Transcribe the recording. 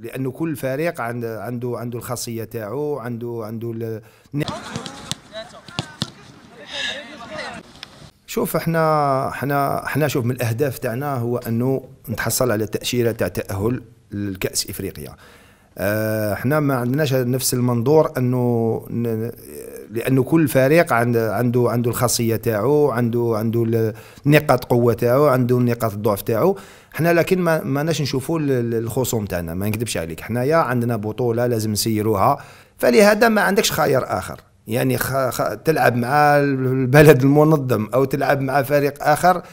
لانه كل فريق عنده عنده عنده الخاصيه تاعو عنده عنده شوف احنا احنا احنا شوف من الاهداف تاعنا هو انه نتحصل على تاشيره تاع تاهل لكاس افريقيا آه، احنا ما عندناش نفس المنظور انه لانه كل فريق عنده عنده عنده الخاصيه تاعو عنده عنده نقاط قوه تاعو عنده نقاط الضعف تاعو حنا لكن ما ماناش نشوفوا الخصوم تاعنا ما نكذبش عليك حنايا عندنا بطوله لازم نسيروها فلهذا ما عندكش خيار اخر يعني خ... خ... تلعب مع البلد المنظم او تلعب مع فريق اخر